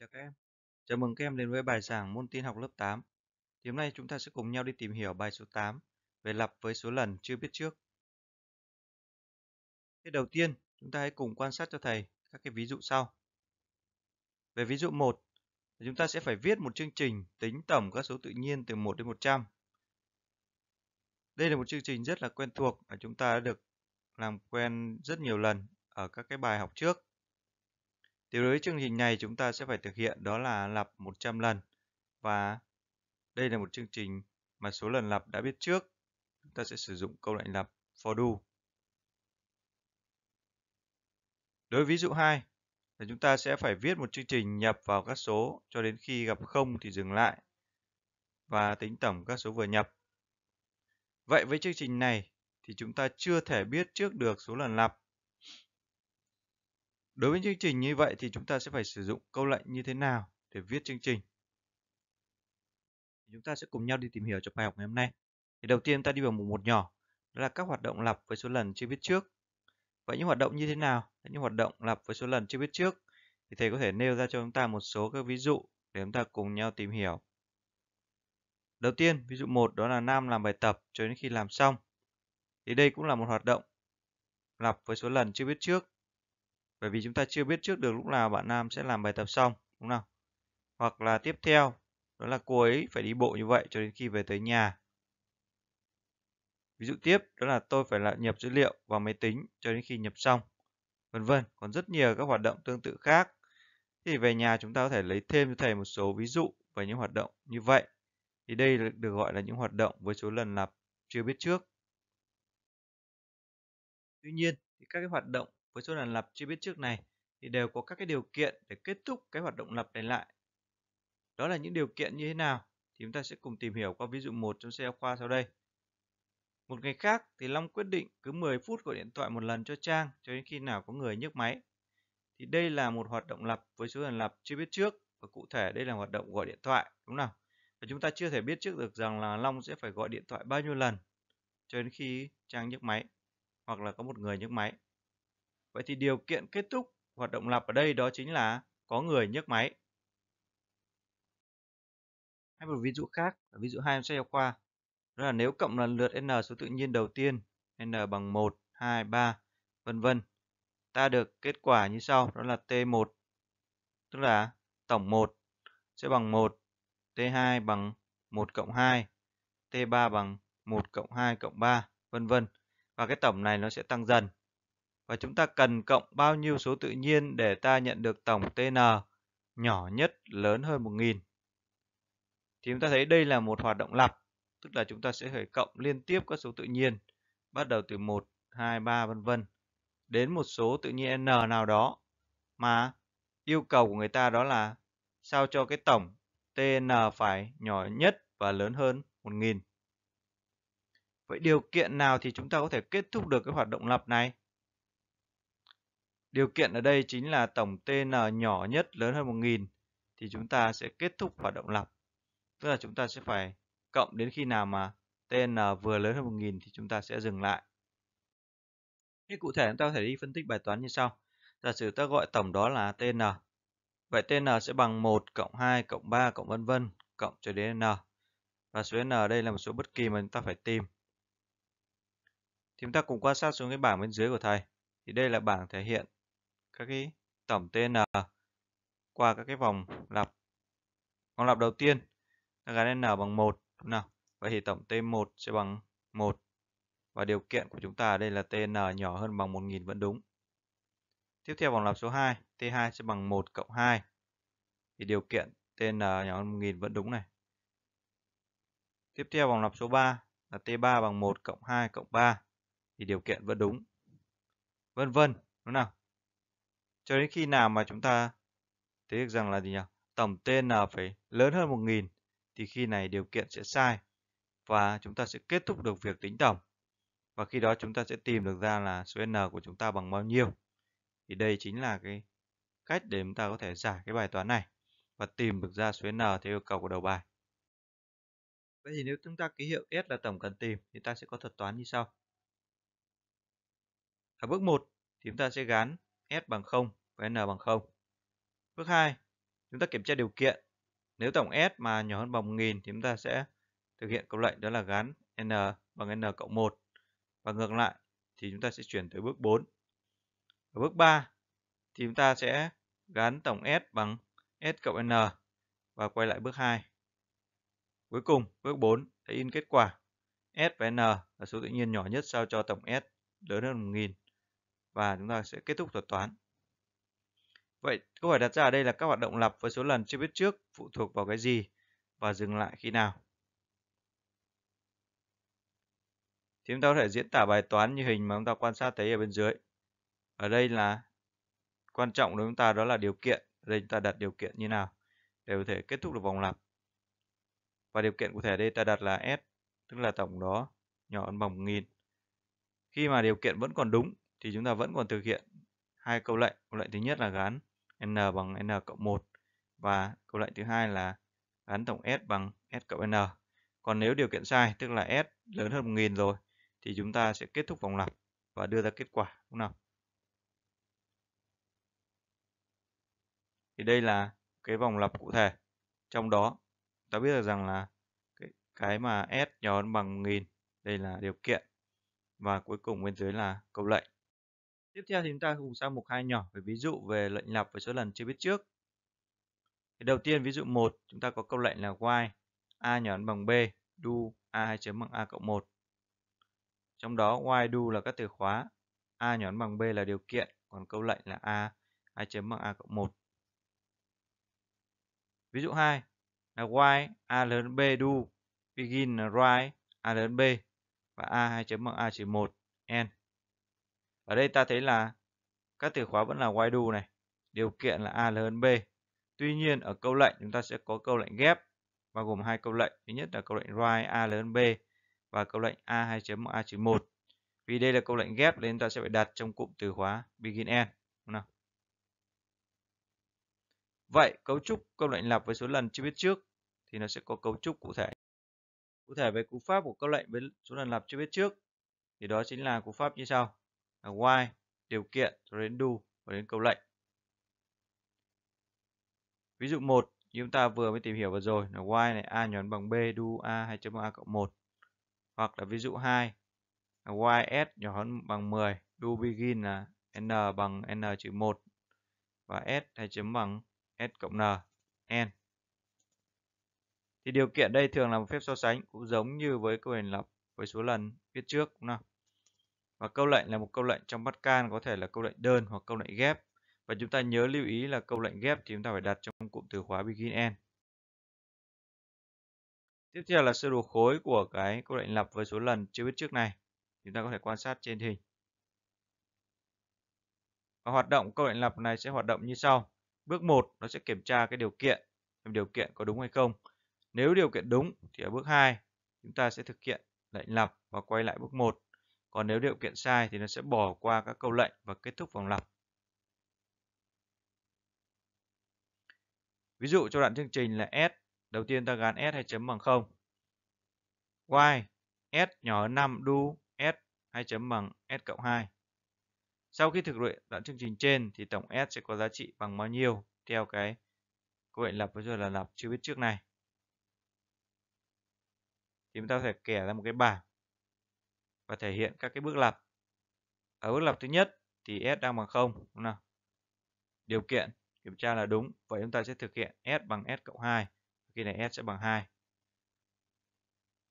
Chào các em, chào mừng các em đến với bài giảng môn tin học lớp 8. Thì hôm nay chúng ta sẽ cùng nhau đi tìm hiểu bài số 8 về lặp với số lần chưa biết trước. Thế đầu tiên, chúng ta hãy cùng quan sát cho thầy các cái ví dụ sau. Về ví dụ 1, chúng ta sẽ phải viết một chương trình tính tổng các số tự nhiên từ 1 đến 100. Đây là một chương trình rất là quen thuộc và chúng ta đã được làm quen rất nhiều lần ở các cái bài học trước. Điều đối chương trình này chúng ta sẽ phải thực hiện đó là lặp 100 lần. Và đây là một chương trình mà số lần lặp đã biết trước. Chúng ta sẽ sử dụng câu lệnh lặp for do. Đối với ví dụ 2 là chúng ta sẽ phải viết một chương trình nhập vào các số cho đến khi gặp 0 thì dừng lại và tính tổng các số vừa nhập. Vậy với chương trình này thì chúng ta chưa thể biết trước được số lần lặp Đối với chương trình như vậy thì chúng ta sẽ phải sử dụng câu lệnh như thế nào để viết chương trình. Chúng ta sẽ cùng nhau đi tìm hiểu trong bài học ngày hôm nay. Thì đầu tiên ta đi vào mục một nhỏ, đó là các hoạt động lặp với số lần chưa biết trước. Vậy những hoạt động như thế nào? Những hoạt động lặp với số lần chưa biết trước thì thầy có thể nêu ra cho chúng ta một số các ví dụ để chúng ta cùng nhau tìm hiểu. Đầu tiên, ví dụ 1 đó là Nam làm bài tập cho đến khi làm xong. Thì đây cũng là một hoạt động lặp với số lần chưa biết trước bởi vì chúng ta chưa biết trước được lúc nào bạn nam sẽ làm bài tập xong đúng không hoặc là tiếp theo đó là cô ấy phải đi bộ như vậy cho đến khi về tới nhà ví dụ tiếp đó là tôi phải là nhập dữ liệu vào máy tính cho đến khi nhập xong vân vân còn rất nhiều các hoạt động tương tự khác thì về nhà chúng ta có thể lấy thêm cho thầy một số ví dụ về những hoạt động như vậy thì đây được gọi là những hoạt động với số lần lặp chưa biết trước tuy nhiên thì các cái hoạt động với số lần lặp chưa biết trước này thì đều có các cái điều kiện để kết thúc cái hoạt động lặp này lại. Đó là những điều kiện như thế nào thì chúng ta sẽ cùng tìm hiểu qua ví dụ 1 trong sách khoa sau đây. Một ngày khác thì Long quyết định cứ 10 phút gọi điện thoại một lần cho Trang cho đến khi nào có người nhấc máy. Thì đây là một hoạt động lặp với số lần lặp chưa biết trước và cụ thể đây là hoạt động gọi điện thoại đúng không? Và chúng ta chưa thể biết trước được rằng là Long sẽ phải gọi điện thoại bao nhiêu lần cho đến khi Trang nhấc máy hoặc là có một người nhấc máy. Vậy thì điều kiện kết thúc hoạt động lặp ở đây đó chính là có người nhấc máy. Hay một ví dụ khác, ví dụ 2 em sẽ học qua Đó là nếu cộng lần lượt n số tự nhiên đầu tiên, n bằng 1, 2, 3, vân vân. Ta được kết quả như sau, đó là T1 tức là tổng 1 sẽ bằng 1, T2 bằng 1 cộng 2, T3 bằng 1 cộng 2 cộng 3, vân vân. Và cái tổng này nó sẽ tăng dần và chúng ta cần cộng bao nhiêu số tự nhiên để ta nhận được tổng TN nhỏ nhất lớn hơn 1000. Thì chúng ta thấy đây là một hoạt động lặp, tức là chúng ta sẽ phải cộng liên tiếp các số tự nhiên, bắt đầu từ 1, 2, 3 vân vân đến một số tự nhiên n nào đó mà yêu cầu của người ta đó là sao cho cái tổng TN phải nhỏ nhất và lớn hơn 1000. Vậy điều kiện nào thì chúng ta có thể kết thúc được cái hoạt động lặp này? Điều kiện ở đây chính là tổng TN nhỏ nhất lớn hơn 1000 thì chúng ta sẽ kết thúc hoạt động lặp. Tức là chúng ta sẽ phải cộng đến khi nào mà TN vừa lớn hơn 1000 thì chúng ta sẽ dừng lại. Thế cụ thể chúng ta có thể đi phân tích bài toán như sau. Giả sử ta gọi tổng đó là TN. Vậy TN sẽ bằng 1 cộng 2 cộng 3 cộng vân vân cộng cho đến N. Và số N đây là một số bất kỳ mà chúng ta phải tìm. Thì chúng ta cùng quan sát xuống cái bảng bên dưới của thầy. Thì đây là bảng thể hiện các cái tổng tn ờ, qua các cái vòng lặp vòng lặp đầu tiên ta gắn n bằng một, đúng nào vậy thì tổng t1 sẽ bằng 1 và điều kiện của chúng ta ở đây là tn nhỏ hơn bằng 1000 vẫn đúng tiếp theo vòng lặp số 2 t2 sẽ bằng 1 cộng 2 thì điều kiện tn nhỏ hơn 1000 vẫn đúng này tiếp theo vòng lặp số 3 là t3 bằng 1 cộng 2 cộng 3 thì điều kiện vẫn đúng vân vân đúng nào cho đến khi nào mà chúng ta thấy được rằng là gì nhỉ? Tổng TN phải lớn hơn 1000 thì khi này điều kiện sẽ sai và chúng ta sẽ kết thúc được việc tính tổng. Và khi đó chúng ta sẽ tìm được ra là số n của chúng ta bằng bao nhiêu. Thì đây chính là cái cách để chúng ta có thể giải cái bài toán này và tìm được ra số n theo yêu cầu của đầu bài. Vậy thì nếu chúng ta ký hiệu S là tổng cần tìm thì ta sẽ có thuật toán như sau. Ở bước 1 thì chúng ta sẽ gắn S bằng 0 và N bằng 0. Bước 2, chúng ta kiểm tra điều kiện. Nếu tổng S mà nhỏ hơn bằng 1000 thì chúng ta sẽ thực hiện câu lệnh đó là gắn N bằng N cộng 1. Và ngược lại thì chúng ta sẽ chuyển tới bước 4. Ở bước 3 thì chúng ta sẽ gắn tổng S bằng S cộng N và quay lại bước 2. Cuối cùng, bước 4 sẽ in kết quả. S và N là số tự nhiên nhỏ nhất sao cho tổng S lớn hơn 1000 và chúng ta sẽ kết thúc thuật toán. Vậy câu hỏi đặt ra ở đây là các hoạt động lặp với số lần chưa biết trước phụ thuộc vào cái gì và dừng lại khi nào. Thì chúng ta có thể diễn tả bài toán như hình mà chúng ta quan sát thấy ở bên dưới. Ở đây là quan trọng đối với chúng ta đó là điều kiện. Ở đây chúng ta đặt điều kiện như nào để có thể kết thúc được vòng lặp. Và điều kiện cụ thể đây ta đặt là S, tức là tổng đó nhỏ hơn bằng 1000. Khi mà điều kiện vẫn còn đúng thì chúng ta vẫn còn thực hiện hai câu lệnh. Câu lệnh thứ nhất là gắn n bằng n cộng 1 và câu lệnh thứ hai là gắn tổng s bằng s cộng n. Còn nếu điều kiện sai, tức là s lớn hơn 1000 rồi thì chúng ta sẽ kết thúc vòng lặp và đưa ra kết quả đúng không? Thì đây là cái vòng lặp cụ thể. Trong đó ta biết được rằng là cái, cái mà s nhỏ hơn bằng 1000 đây là điều kiện và cuối cùng bên dưới là câu lệnh. Tiếp theo thì chúng ta cùng sang mục hai nhỏ về ví dụ về lệnh lặp với số lần chưa biết trước. Thì đầu tiên ví dụ 1, chúng ta có câu lệnh là y a nhỏ hơn bằng b do a 2 chấm bằng a cộng 1. Trong đó y do là các từ khóa, a nhỏ hơn bằng b là điều kiện, còn câu lệnh là a 2 chấm bằng a cộng 1. Ví dụ 2 là y a lớn b do begin là right a lớn b và a 2 chấm bằng a trừ 1 n ở đây ta thấy là các từ khóa vẫn là while do này, điều kiện là A lớn hơn B. Tuy nhiên ở câu lệnh chúng ta sẽ có câu lệnh ghép bao gồm hai câu lệnh. Thứ nhất là câu lệnh write A lớn hơn B và câu lệnh A 2.A.1. Vì đây là câu lệnh ghép nên ta sẽ phải đặt trong cụm từ khóa begin end. Đúng nào? Vậy cấu trúc câu lệnh lặp với số lần chưa biết trước thì nó sẽ có cấu trúc cụ thể. Cụ thể về cú pháp của câu lệnh với số lần lặp chưa biết trước thì đó chính là cú pháp như sau là while điều kiện rồi đến do và đến câu lệnh ví dụ một như chúng ta vừa mới tìm hiểu vừa rồi là y này a nhón bằng b do a hay chấm a cộng 1 hoặc là ví dụ 2 s nhỏ hơn bằng 10 do begin là n bằng n trừ 1 và s hay chấm bằng s cộng n n thì điều kiện đây thường là một phép so sánh cũng giống như với câu hình lập với số lần viết trước đúng không? Và câu lệnh là một câu lệnh trong can có thể là câu lệnh đơn hoặc câu lệnh ghép. Và chúng ta nhớ lưu ý là câu lệnh ghép thì chúng ta phải đặt trong cụm từ khóa begin end. Tiếp theo là sơ đồ khối của cái câu lệnh lặp với số lần chưa biết trước này. Chúng ta có thể quan sát trên hình. Và hoạt động câu lệnh lặp này sẽ hoạt động như sau. Bước 1 nó sẽ kiểm tra cái điều kiện, xem điều kiện có đúng hay không. Nếu điều kiện đúng thì ở bước 2 chúng ta sẽ thực hiện lệnh lặp và quay lại bước 1 còn nếu điều kiện sai thì nó sẽ bỏ qua các câu lệnh và kết thúc vòng lặp. Ví dụ cho đoạn chương trình là S, đầu tiên ta gắn S hay chấm bằng 0. Y, S nhỏ hơn 5 đu S hay chấm bằng S cộng 2. Sau khi thực hiện đoạn chương trình trên thì tổng S sẽ có giá trị bằng bao nhiêu theo cái câu lệnh lập rồi là lập chưa biết trước này. Thì chúng ta sẽ kẻ ra một cái bảng và thể hiện các cái bước lặp Ở bước lặp thứ nhất thì S đang bằng 0, đúng không? Điều kiện kiểm tra là đúng, vậy chúng ta sẽ thực hiện S bằng S cộng 2. Khi này S sẽ bằng 2.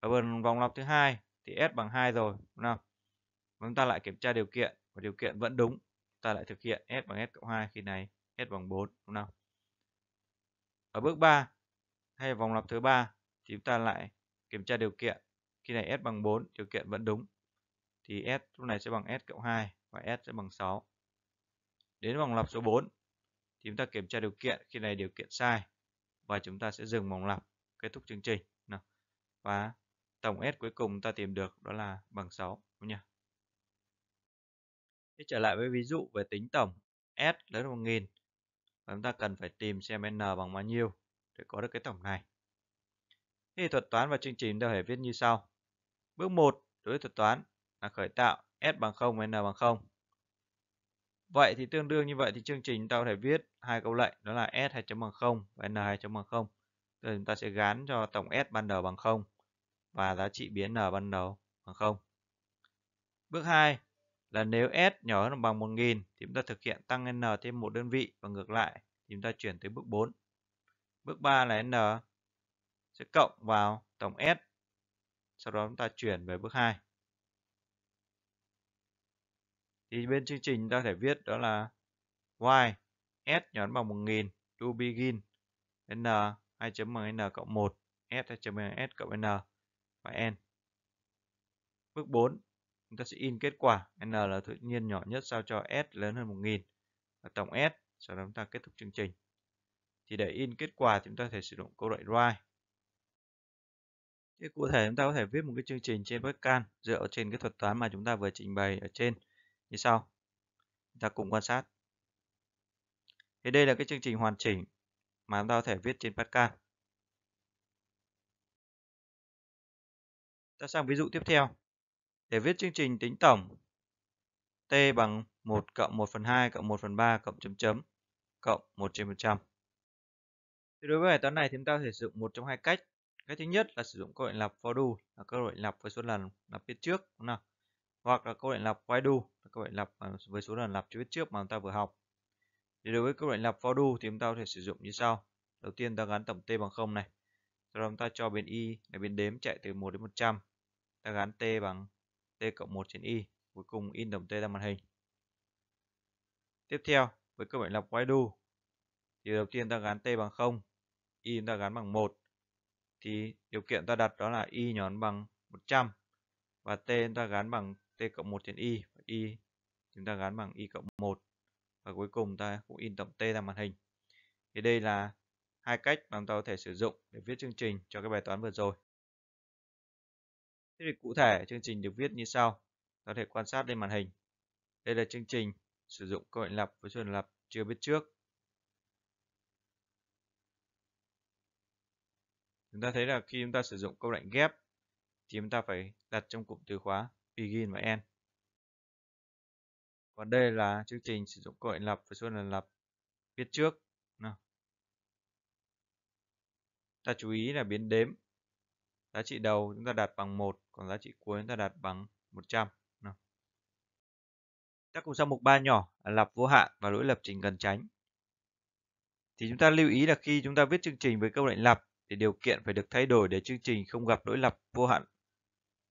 Ở vòng vòng lặp thứ hai thì S bằng 2 rồi, đúng không? Và chúng ta lại kiểm tra điều kiện và điều kiện vẫn đúng, ta lại thực hiện S bằng S cộng 2 khi này S bằng 4, đúng không? Ở bước 3 hay vòng lặp thứ ba thì chúng ta lại kiểm tra điều kiện khi này S bằng 4 điều kiện vẫn đúng thì S lúc này sẽ bằng S cộng 2 và S sẽ bằng 6. Đến vòng lặp số 4 thì chúng ta kiểm tra điều kiện khi này điều kiện sai và chúng ta sẽ dừng vòng lặp kết thúc chương trình. Nào. Và tổng S cuối cùng ta tìm được đó là bằng 6. Đúng Thế trở lại với ví dụ về tính tổng S lớn hơn 1000 và chúng ta cần phải tìm xem N bằng bao nhiêu để có được cái tổng này. Thế thì thuật toán và chương trình đều phải viết như sau. Bước 1 đối với thuật toán là khởi tạo S bằng 0 N bằng 0. Vậy thì tương đương như vậy thì chương trình ta có thể viết hai câu lệnh đó là S 2 chấm bằng 0 và N 2 chấm bằng 0. Rồi chúng ta sẽ gán cho tổng S ban đầu bằng 0 và giá trị biến N ban đầu bằng 0. Bước 2 là nếu S nhỏ hơn bằng 1000 thì chúng ta thực hiện tăng N thêm một đơn vị và ngược lại thì chúng ta chuyển tới bước 4. Bước 3 là N sẽ cộng vào tổng S. Sau đó chúng ta chuyển về bước 2 thì bên chương trình ta thể viết đó là y s nhón bằng 1000 to begin n 2.mn cộng 1 s 2.mn cộng n và n bước 4 chúng ta sẽ in kết quả n là tự nhiên nhỏ nhất sao cho s lớn hơn 1000 và tổng s sau đó chúng ta kết thúc chương trình thì để in kết quả chúng ta có thể sử dụng câu đoạn write Thế cụ thể chúng ta có thể viết một cái chương trình trên webcam dựa trên cái thuật toán mà chúng ta vừa trình bày ở trên như sau. Chúng ta cùng quan sát. Thì đây là cái chương trình hoàn chỉnh mà chúng ta có thể viết trên Pascal. Ta sang ví dụ tiếp theo. Để viết chương trình tính tổng t bằng 1 cộng 1 phần 2 cộng 1 phần 3 cộng chấm chấm cộng 1 trên 100. Thì đối với bài toán này thì chúng ta có thể sử dụng một trong hai cách. Cách thứ nhất là sử dụng câu lệnh lập for do là câu lệnh lập với số lần lập biết trước đúng không nào? hoặc là câu lệnh lặp while do câu lệnh lặp à, với số lần lặp chữ biết trước mà chúng ta vừa học thì đối với câu lệnh lặp for do thì chúng ta có thể sử dụng như sau đầu tiên ta gắn tổng t bằng 0 này sau đó chúng ta cho biến y là biến đếm chạy từ 1 đến 100 ta gắn t bằng t cộng 1 trên y cuối cùng in tổng t ra màn hình tiếp theo với câu lệnh lặp while do thì đầu tiên ta gắn t bằng 0 y chúng ta gắn bằng 1 thì điều kiện ta đặt đó là y nhón bằng 100 và t chúng ta gắn bằng t cộng 1 trên y y chúng ta gắn bằng y cộng 1 và cuối cùng ta cũng in tổng t ra màn hình thì đây là hai cách mà chúng ta có thể sử dụng để viết chương trình cho cái bài toán vừa rồi thế thì cụ thể chương trình được viết như sau ta có thể quan sát lên màn hình đây là chương trình sử dụng câu lệnh lập với trường lập chưa biết trước chúng ta thấy là khi chúng ta sử dụng câu lệnh ghép thì chúng ta phải đặt trong cụm từ khóa begin và end. Còn đây là chương trình sử dụng câu lệnh lập với số lần lập viết trước. Nào. Ta chú ý là biến đếm. Giá trị đầu chúng ta đặt bằng 1, còn giá trị cuối chúng ta đặt bằng 100. Nào. Ta cùng sang mục 3 nhỏ là lập vô hạn và lỗi lập trình gần tránh. Thì chúng ta lưu ý là khi chúng ta viết chương trình với câu lệnh lập thì điều kiện phải được thay đổi để chương trình không gặp lỗi lập vô hạn.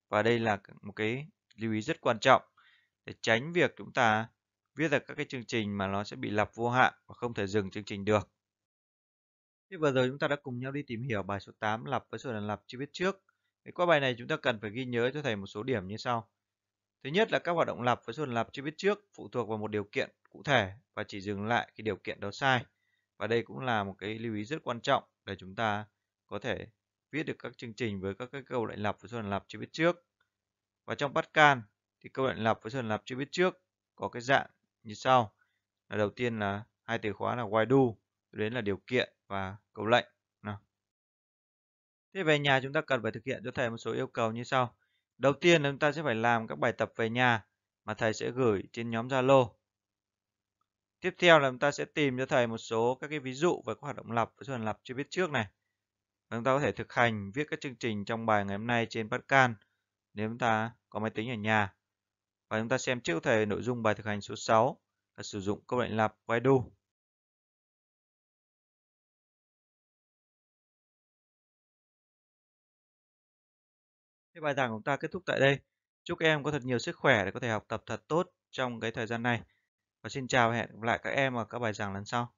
Và đây là một cái lưu ý rất quan trọng để tránh việc chúng ta viết ra các cái chương trình mà nó sẽ bị lặp vô hạn và không thể dừng chương trình được. Thế vừa rồi chúng ta đã cùng nhau đi tìm hiểu bài số 8 lặp với số đàn lặp chưa biết trước. Để qua bài này chúng ta cần phải ghi nhớ cho thầy một số điểm như sau. Thứ nhất là các hoạt động lặp với số đàn lặp chưa biết trước phụ thuộc vào một điều kiện cụ thể và chỉ dừng lại khi điều kiện đó sai. Và đây cũng là một cái lưu ý rất quan trọng để chúng ta có thể viết được các chương trình với các cái câu lệnh lặp với số đàn lặp chưa biết trước. Và trong Pascal thì câu lệnh lập với số lập chưa biết trước có cái dạng như sau. Là đầu tiên là hai từ khóa là while do, đến là điều kiện và câu lệnh. Nào. Thế về nhà chúng ta cần phải thực hiện cho thầy một số yêu cầu như sau. Đầu tiên là chúng ta sẽ phải làm các bài tập về nhà mà thầy sẽ gửi trên nhóm Zalo. Tiếp theo là chúng ta sẽ tìm cho thầy một số các cái ví dụ về các hoạt động lập với số lặp chưa biết trước này. Chúng ta có thể thực hành viết các chương trình trong bài ngày hôm nay trên Pascal nếu chúng ta có máy tính ở nhà. Và chúng ta xem trước thể nội dung bài thực hành số 6 là sử dụng câu lệnh lặp while do. Thế bài giảng của chúng ta kết thúc tại đây. Chúc em có thật nhiều sức khỏe để có thể học tập thật tốt trong cái thời gian này. Và xin chào và hẹn gặp lại các em ở các bài giảng lần sau.